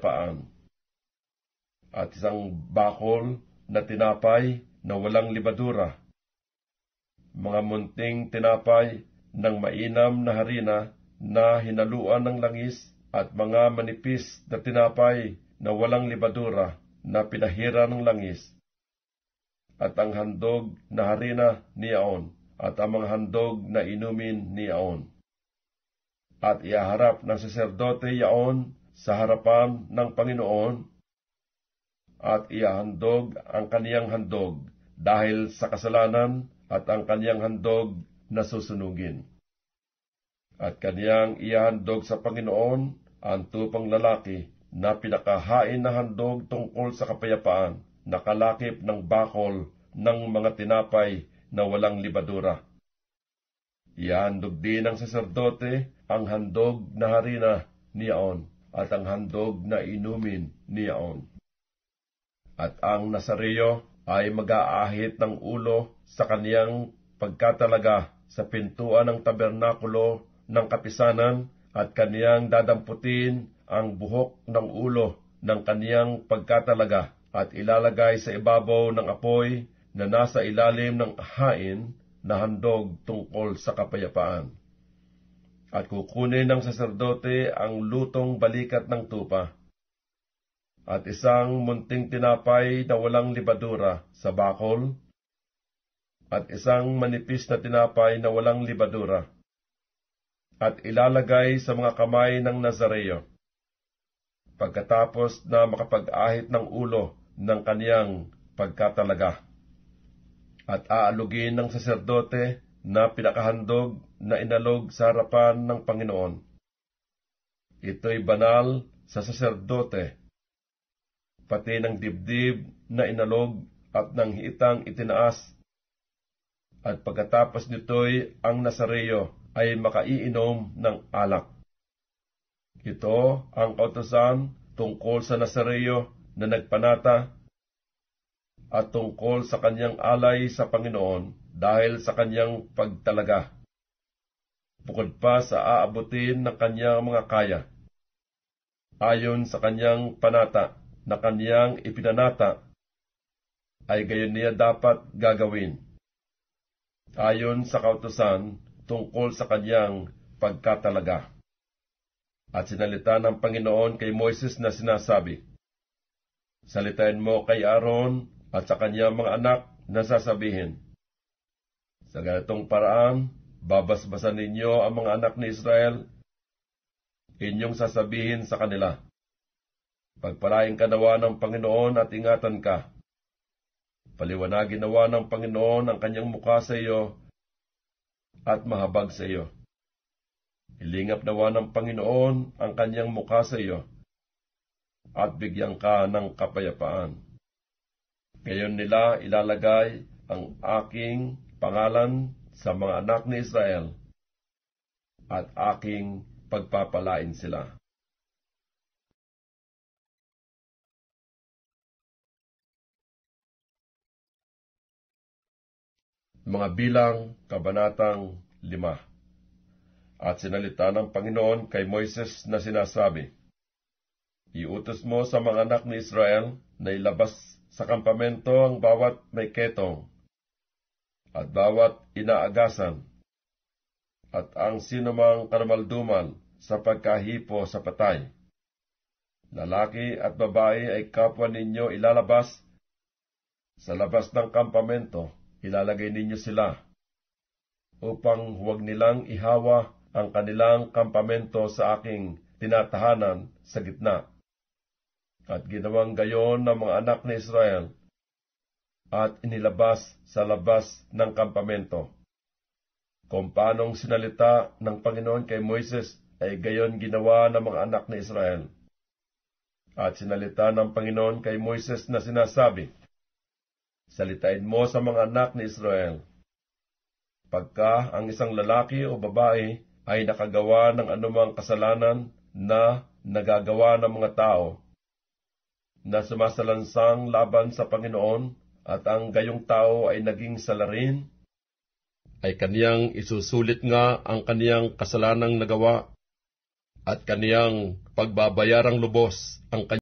paan. At isang bakol na tinapay na walang libadura. Mga munting tinapay ng mainam na harina na hinaluan ng langis at mga manipis na tinapay na walang libadura na pinahira ng langis. At ang handog na harina ni Aon at ang mga handog na inumin ni Aon. At iaharap ng saserdote Yaon sa harapan ng Panginoon at iahandog ang kaniyang handog dahil sa kasalanan at ang kaniyang handog na susunugin. At kaniyang iahandog sa Panginoon ang tupang lalaki na pinakahain na handog tungkol sa kapayapaan, na kalakip ng bakol ng mga tinapay na walang libadura. Iahandog din ng saserdote ang handog na harina niyaon at ang handog na inumin niyaon. At ang nasareyo ay mag-aahit ng ulo sa kaniyang pagkatalaga sa pintuan ng tabernakulo ng kapisanan at kaniyang dadamputin ang buhok ng ulo ng kaniyang pagkatalaga at ilalagay sa ibabaw ng apoy na nasa ilalim ng hain na handog tungkol sa kapayapaan at kukunin ng saserdote ang lutong balikat ng tupa at isang munting tinapay na walang libadura sa bakol at isang manipis na tinapay na walang libadura at ilalagay sa mga kamay ng Nazareo. Pagkatapos na makapag-ahit ng ulo ng kaniyang pagkatalaga. At aalugin ng saserdote na pinakahandog na inalog sa harapan ng Panginoon. Ito'y banal sa saserdote, pati ng dibdib na inalog at ng hitang itinaas. At pagkatapos nito'y ang nasareyo ay makaiinom ng alak. Ito ang kautosan tungkol sa nasareyo na nagpanata at tungkol sa kanyang alay sa Panginoon dahil sa kanyang pagtalaga. Bukod pa sa aabutin ng kanyang mga kaya. Ayon sa kanyang panata na kanyang ipinanata, ay gayon niya dapat gagawin. Ayon sa kautosan tungkol sa kanyang pagkatalaga. At sinalita ng Panginoon kay Moises na sinasabi, Salitain mo kay Aaron at sa kanyang mga anak na sasabihin, Sa ganitong paraan, babasbasan ninyo ang mga anak ni Israel, inyong sasabihin sa kanila, Pagpalain ka nawa ng Panginoon at ingatan ka. Paliwanagin nawa ng Panginoon ang kanyang mukha sa iyo at mahabag sa iyo. Ilingap nawa ng Panginoon ang kanyang mukha sa iyo at bigyan ka ng kapayapaan. Ngayon nila ilalagay ang aking pangalan sa mga anak ni Israel at aking pagpapalain sila. Mga bilang kabanatang 5 at sinalita ng Panginoon kay Moises na sinasabi, Iutos mo sa mga anak ni Israel na ilabas sa kampamento ang bawat may ketong at bawat inaagasan at ang sinumang kanamalduman sa pagkahipo sa patay. Lalaki at babae ay kapwa ninyo ilalabas sa labas ng kampamento, ilalagay ninyo sila upang huwag nilang ihawa ang kanilang kampamento sa aking tinatahanan sa gitna at ginawang gayon ng mga anak ni Israel at inilabas sa labas ng kampamento. Kung paanong sinalita ng Panginoon kay Moises ay gayon ginawa ng mga anak ni Israel. At sinalita ng Panginoon kay Moises na sinasabi, Salitain mo sa mga anak ni Israel. Pagka ang isang lalaki o babae ay nakagawa ng anumang kasalanan na nagagawa ng mga tao, na sumasalansang laban sa Panginoon at ang gayong tao ay naging salarin, ay kaniyang isusulit nga ang kaniyang kasalanang nagawa at kaniyang pagbabayarang lubos ang kanyang